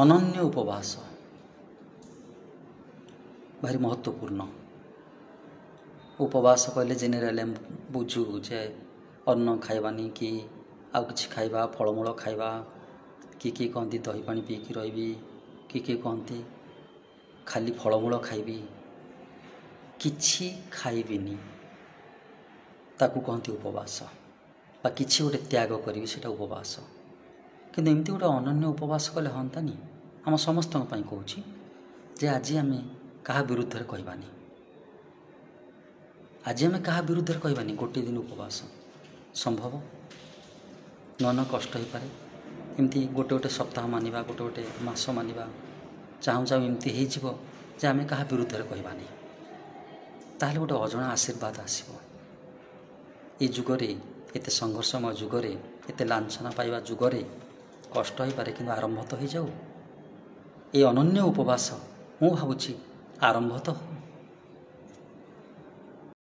অনন্য উপবাস ভাৰি মহত্বপূৰ্ণ উপবাস কলে জেনেৰেলি বুজো যে অন্ন খাইবানি কি আৰু কিছু খাই ফল মূল খাই কি কি কহি দহি পানী পিকি ৰবি কি কি কহি খালি ফল মূল খাইবি কিছু খাইবিনি তাক কহি উপবাস বা কিছু গোটেই ত্যাগ কৰিবি সেইটা উপবাস କିନ୍ତୁ ଏମିତି ଗୋଟେ ଅନନ୍ୟ ଉପବାସ କଲେ ହୁଅନ୍ତାନି ଆମ ସମସ୍ତଙ୍କ ପାଇଁ କହୁଛି ଯେ ଆଜି ଆମେ କାହା ବିରୁଦ୍ଧରେ କହିବାନି ଆଜି ଆମେ କାହା ବିରୁଦ୍ଧରେ କହିବାନି ଗୋଟିଏ ଦିନ ଉପବାସ ସମ୍ଭବ ନନ କଷ୍ଟ ହୋଇପାରେ ଏମିତି ଗୋଟେ ଗୋଟେ ସପ୍ତାହ ମାନିବା ଗୋଟେ ଗୋଟେ ମାସ ମାନିବା ଚାହୁଁ ଚାହୁଁ ଏମିତି ହୋଇଯିବ ଯେ ଆମେ କାହା ବିରୁଦ୍ଧରେ କହିବାନି ତାହେଲେ ଗୋଟେ ଅଜଣା ଆଶୀର୍ବାଦ ଆସିବ ଏ ଯୁଗରେ ଏତେ ସଂଘର୍ଷମୟ ଯୁଗରେ ଏତେ ଲାଞ୍ଛନା ପାଇବା ଯୁଗରେ କଷ୍ଟ ହୋଇପାରେ କିନ୍ତୁ ଆରମ୍ଭ ତ ହୋଇଯାଉ ଏ ଅନନ୍ୟ ଉପବାସ ମୁଁ ଭାବୁଛି ଆରମ୍ଭ ତ ହେଉ